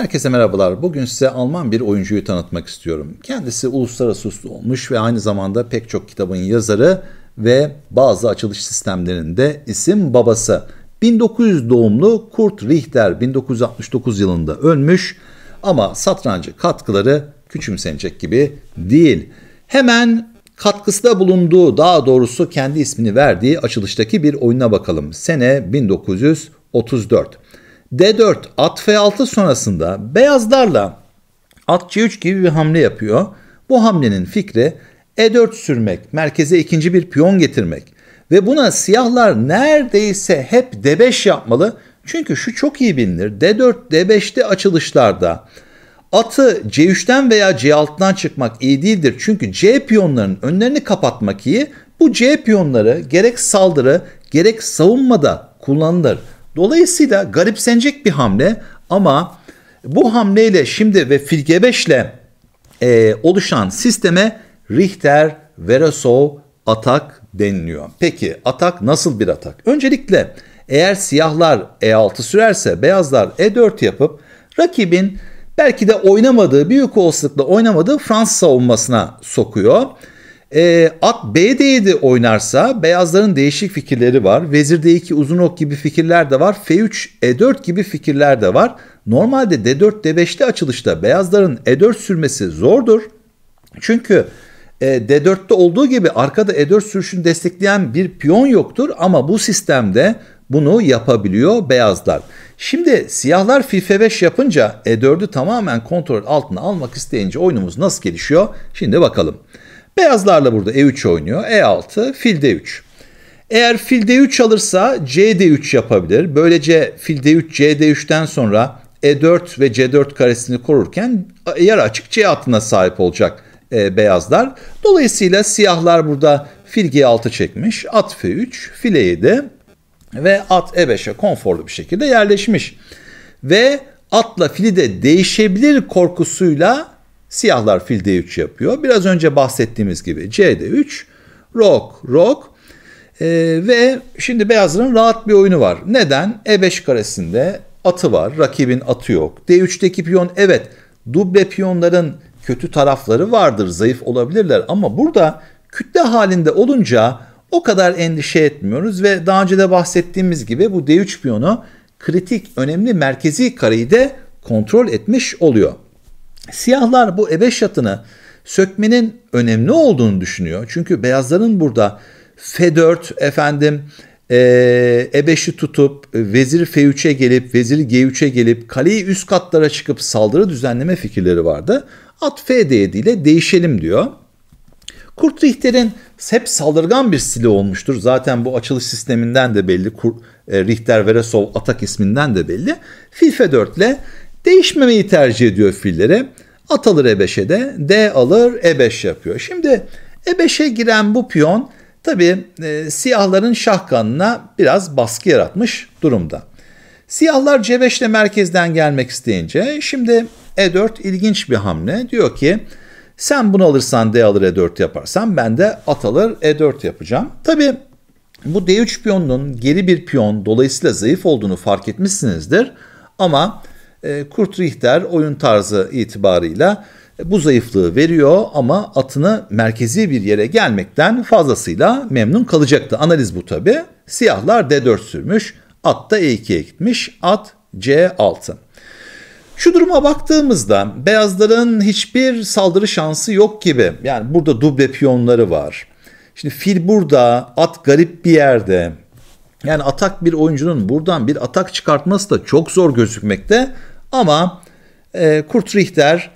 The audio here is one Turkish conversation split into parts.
Herkese merhabalar. Bugün size Alman bir oyuncuyu tanıtmak istiyorum. Kendisi uluslararası uslu olmuş ve aynı zamanda pek çok kitabın yazarı ve bazı açılış sistemlerinde isim babası. 1900 doğumlu Kurt Richter 1969 yılında ölmüş ama satrancı katkıları küçümsenecek gibi değil. Hemen katkısında bulunduğu daha doğrusu kendi ismini verdiği açılıştaki bir oyuna bakalım. Sene 1934. D4 at F6 sonrasında beyazlarla at C3 gibi bir hamle yapıyor. Bu hamlenin fikri E4 sürmek, merkeze ikinci bir piyon getirmek. Ve buna siyahlar neredeyse hep D5 yapmalı. Çünkü şu çok iyi bilinir. D4, D5'te açılışlarda atı C3'ten veya C6'dan çıkmak iyi değildir. Çünkü C piyonlarının önlerini kapatmak iyi. Bu C piyonları gerek saldırı gerek savunmada kullanılır. Dolayısıyla garipsenecek bir hamle ama bu hamleyle şimdi ve Filge 5 ile e, oluşan sisteme Richter, Verasov, atak deniliyor. Peki atak nasıl bir atak? Öncelikle eğer siyahlar E6 sürerse beyazlar E4 yapıp rakibin belki de oynamadığı büyük olasılıkla oynamadığı Fransız savunmasına sokuyor. E, ee, at B'de 7 oynarsa beyazların değişik fikirleri var. Vezir D2 uzun ok gibi fikirler de var. F3 E4 gibi fikirler de var. Normalde D4 D5'te açılışta beyazların E4 sürmesi zordur. Çünkü e, D4'te olduğu gibi arkada E4 sürüşünü destekleyen bir piyon yoktur ama bu sistemde bunu yapabiliyor beyazlar. Şimdi siyahlar fil F5 yapınca E4'ü tamamen kontrol altına almak isteyince oyunumuz nasıl gelişiyor? Şimdi bakalım. Beyazlarla burada E3 oynuyor. E6, fil D3. Eğer fil D3 alırsa CD3 yapabilir. Böylece fil D3, CD3'ten sonra E4 ve C4 karesini korurken yarı açık C hattına sahip olacak e, beyazlar. Dolayısıyla siyahlar burada fil G6 çekmiş. At F3, fil E7 ve at E5'e konforlu bir şekilde yerleşmiş. Ve atla fili de değişebilir korkusuyla Siyahlar fil D3 yapıyor. Biraz önce bahsettiğimiz gibi CD3, rok, rok. Ee, ve şimdi beyazların rahat bir oyunu var. Neden? E5 karesinde atı var. Rakibin atı yok. D3'teki piyon evet duble piyonların kötü tarafları vardır. Zayıf olabilirler ama burada kütle halinde olunca o kadar endişe etmiyoruz ve daha önce de bahsettiğimiz gibi bu D3 piyonu kritik önemli merkezi kareyi de kontrol etmiş oluyor. Siyahlar bu ebeşyatını sökmenin önemli olduğunu düşünüyor. Çünkü beyazların burada F4 efendim e, ebeşi tutup vezir F3'e gelip vezir G3'e gelip kaleyi üst katlara çıkıp saldırı düzenleme fikirleri vardı. At F değdiğiyle değişelim diyor. Kurt Richter'in hep saldırgan bir stili olmuştur. Zaten bu açılış sisteminden de belli. Kur, e, Richter Veresov atak isminden de belli. Fil F4 ile Değişmemeyi tercih ediyor fillere. At alır E5'e de D alır E5 yapıyor. Şimdi E5'e giren bu piyon tabi e, siyahların şah kanına biraz baskı yaratmış durumda. Siyahlar C5 ile merkezden gelmek isteyince şimdi E4 ilginç bir hamle. Diyor ki sen bunu alırsan D alır E4 yaparsan ben de at alır E4 yapacağım. Tabi bu D3 piyonunun geri bir piyon dolayısıyla zayıf olduğunu fark etmişsinizdir. Ama e, kurt Richter oyun tarzı itibarıyla e, bu zayıflığı veriyor ama atını merkezi bir yere gelmekten fazlasıyla memnun kalacaktı. Analiz bu tabi. Siyahlar D4 sürmüş, at da E2'ye gitmiş, at C6. Şu duruma baktığımızda beyazların hiçbir saldırı şansı yok gibi. Yani burada duble piyonları var. Şimdi fil burada, at garip bir yerde. Yani atak bir oyuncunun buradan bir atak çıkartması da çok zor gözükmekte. Ama e, Kurt Richter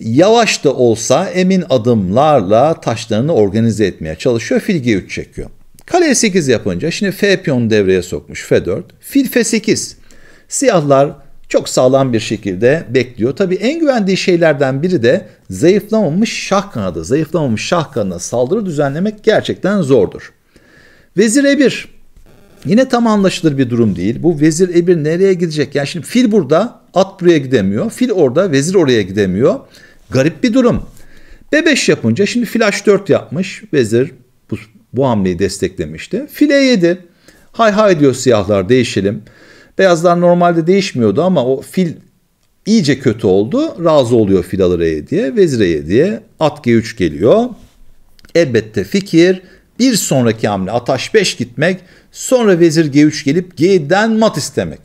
yavaş da olsa emin adımlarla taşlarını organize etmeye çalışıyor. Filge 3 çekiyor. Kale 8 yapınca şimdi F piyon devreye sokmuş F4. Fil F8. Siyahlar çok sağlam bir şekilde bekliyor. Tabii en güvendiği şeylerden biri de zayıflamamış şah kanadı. Zayıflamamış şah kanadına saldırı düzenlemek gerçekten zordur. Vezir E1. Yine tam anlaşılır bir durum değil. Bu vezir ebir nereye gidecek? Yani şimdi fil burada, at buraya gidemiyor. Fil orada, vezir oraya gidemiyor. Garip bir durum. B5 yapınca şimdi fil H4 yapmış. Vezir bu, bu hamleyi desteklemişti. Fil E7. Hay hay diyor siyahlar değişelim. Beyazlar normalde değişmiyordu ama o fil iyice kötü oldu. Razı oluyor fil alır E diye, vezir E diye. At G3 geliyor. Elbette fikir bir sonraki hamle ataş 5 gitmek. Sonra vezir G3 gelip G'den mat istemek.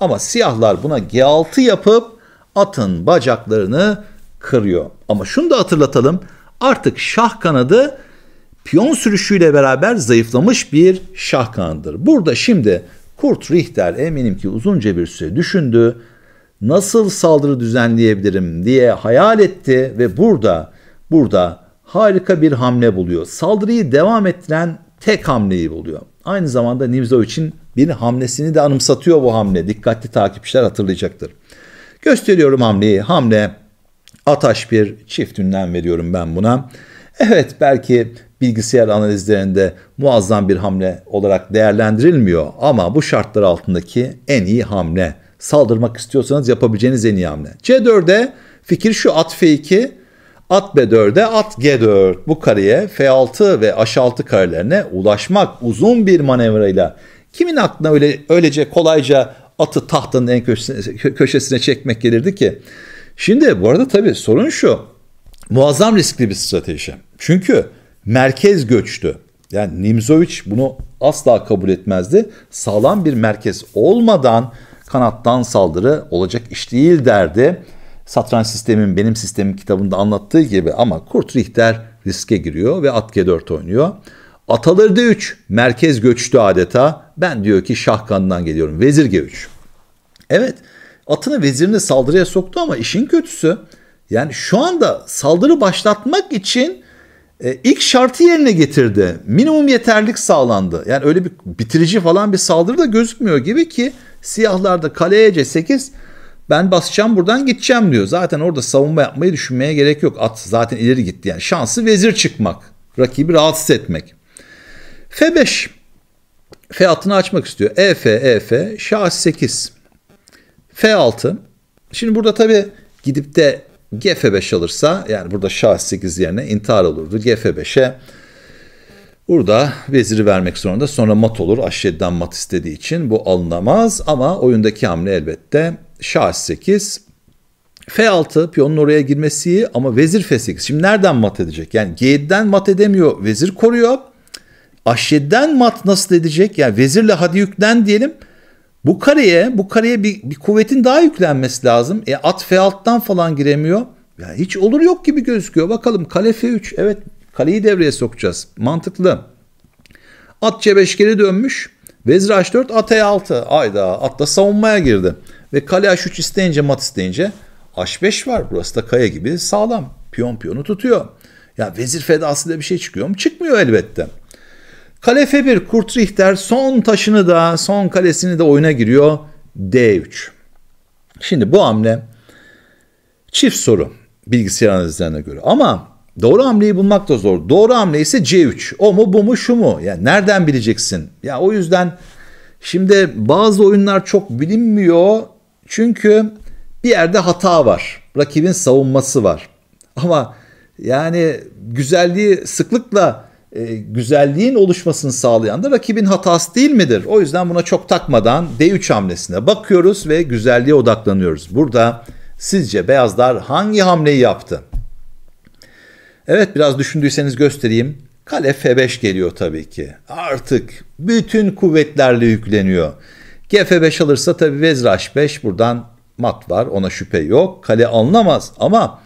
Ama siyahlar buna G6 yapıp atın bacaklarını kırıyor. Ama şunu da hatırlatalım. Artık şah kanadı piyon sürüşüyle beraber zayıflamış bir şah kanadıdır. Burada şimdi Kurt Richter eminim ki uzunca bir süre düşündü. Nasıl saldırı düzenleyebilirim diye hayal etti ve burada burada harika bir hamle buluyor. Saldırıyı devam ettiren tek hamleyi buluyor. Aynı zamanda Nimzo için bir hamlesini de anımsatıyor bu hamle. Dikkatli takipçiler hatırlayacaktır. Gösteriyorum hamleyi. Hamle ataş bir çift ünlem veriyorum ben buna. Evet belki bilgisayar analizlerinde muazzam bir hamle olarak değerlendirilmiyor ama bu şartlar altındaki en iyi hamle. Saldırmak istiyorsanız yapabileceğiniz en iyi hamle. C4'e fikir şu at F2 At B4'e at G4 bu kareye F6 ve H6 karelerine ulaşmak uzun bir manevrayla. Kimin aklına öyle öylece kolayca atı tahtanın en köşesine, köşesine çekmek gelirdi ki? Şimdi bu arada tabii sorun şu. Muazzam riskli bir strateji. Çünkü merkez göçtü. Yani Nimzovic bunu asla kabul etmezdi. Sağlam bir merkez olmadan kanattan saldırı olacak iş değil derdi satranç sistemin benim sistemim kitabında anlattığı gibi ama Kurt Richter riske giriyor ve at G4 oynuyor. Ataları D3 merkez göçtü adeta. Ben diyor ki şah kanından geliyorum. Vezir G3. Evet atını vezirine saldırıya soktu ama işin kötüsü yani şu anda saldırı başlatmak için e, ilk şartı yerine getirdi. Minimum yeterlik sağlandı. Yani öyle bir bitirici falan bir saldırı da gözükmüyor gibi ki siyahlarda kaleye C8 ben basacağım buradan gideceğim diyor. Zaten orada savunma yapmayı düşünmeye gerek yok. At zaten ileri gitti. Yani şansı vezir çıkmak. Rakibi rahatsız etmek. F5. F hattını açmak istiyor. E F E F şah 8. F6. Şimdi burada tabii gidip de G f 5 alırsa yani burada şah 8 yerine intihar olurdu. G f 5e burada veziri vermek zorunda. Sonra mat olur. Aşşedden mat istediği için bu alınamaz ama oyundaki hamle elbette şah 8 F6 piyonun oraya girmesi ama vezir F8. Şimdi nereden mat edecek? Yani G7'den mat edemiyor. Vezir koruyor. H7'den mat nasıl edecek? Yani vezirle hadi yüklen diyelim. Bu kareye, bu kareye bir, bir kuvvetin daha yüklenmesi lazım. E at F6'dan falan giremiyor. Yani hiç olur yok gibi gözüküyor. Bakalım kale F3. Evet kaleyi devreye sokacağız. Mantıklı. At C5 geri dönmüş. Vezir H4, at E6. Ayda at da savunmaya girdi. Ve kale H3 isteyince mat isteyince H5 var. Burası da kaya gibi sağlam. Piyon piyonu tutuyor. Ya vezir fedası da bir şey çıkıyor mu? Çıkmıyor elbette. Kale F1 Kurt Richter son taşını da son kalesini de oyuna giriyor. D3. Şimdi bu hamle çift soru bilgisayar analizlerine göre. Ama doğru hamleyi bulmak da zor. Doğru hamle ise C3. O mu bu mu şu mu? Ya yani nereden bileceksin? Ya o yüzden şimdi bazı oyunlar çok bilinmiyor çünkü bir yerde hata var. Rakibin savunması var. Ama yani güzelliği sıklıkla e, güzelliğin oluşmasını sağlayan da rakibin hatası değil midir? O yüzden buna çok takmadan D3 hamlesine bakıyoruz ve güzelliğe odaklanıyoruz. Burada sizce beyazlar hangi hamleyi yaptı? Evet biraz düşündüyseniz göstereyim. Kale F5 geliyor tabii ki. Artık bütün kuvvetlerle yükleniyor. GF5 alırsa tabii Vezir H5 buradan mat var ona şüphe yok. Kale alınamaz ama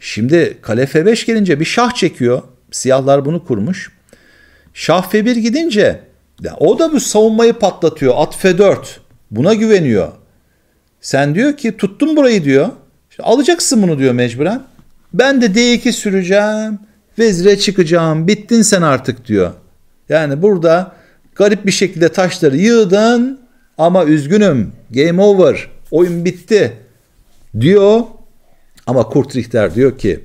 şimdi kale F5 gelince bir şah çekiyor. Siyahlar bunu kurmuş. Şah F1 gidince ya o da bu savunmayı patlatıyor. At F4 buna güveniyor. Sen diyor ki tuttum burayı diyor. İşte alacaksın bunu diyor mecburen. Ben de D2 süreceğim. Vezire çıkacağım. Bittin sen artık diyor. Yani burada garip bir şekilde taşları yığdın. Ama üzgünüm. Game over. Oyun bitti. Diyor. Ama Kurt Richter diyor ki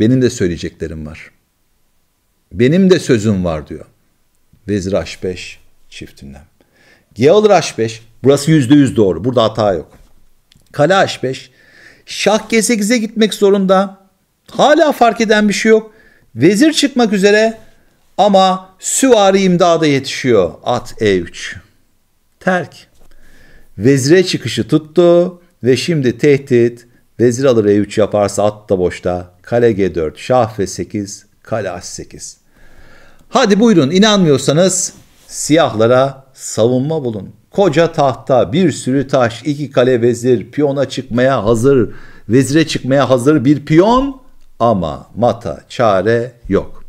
benim de söyleyeceklerim var. Benim de sözüm var diyor. Vezir H5 çiftinden. Geol H5 burası yüzde yüz doğru. Burada hata yok. Kale H5 şah G8'e gitmek zorunda. Hala fark eden bir şey yok. Vezir çıkmak üzere ama süvari imdada yetişiyor. At E3 terk. Vezire çıkışı tuttu ve şimdi tehdit. Vezir alır E3 yaparsa at da boşta. Kale G4, şah F8, kale H8. Hadi buyurun inanmıyorsanız siyahlara savunma bulun. Koca tahta, bir sürü taş, iki kale vezir, piyona çıkmaya hazır, vezire çıkmaya hazır bir piyon ama mata çare yok.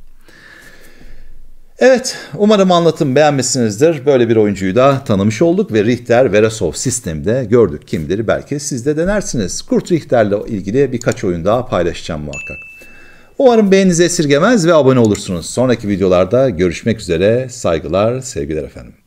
Evet umarım anlatım beğenmişsinizdir. Böyle bir oyuncuyu da tanımış olduk ve Richter Veresov sistemde gördük. Kimdir belki siz de denersiniz. Kurt Richter'le ilgili birkaç oyun daha paylaşacağım muhakkak. Umarım beğeninizi esirgemez ve abone olursunuz. Sonraki videolarda görüşmek üzere. Saygılar, sevgiler efendim.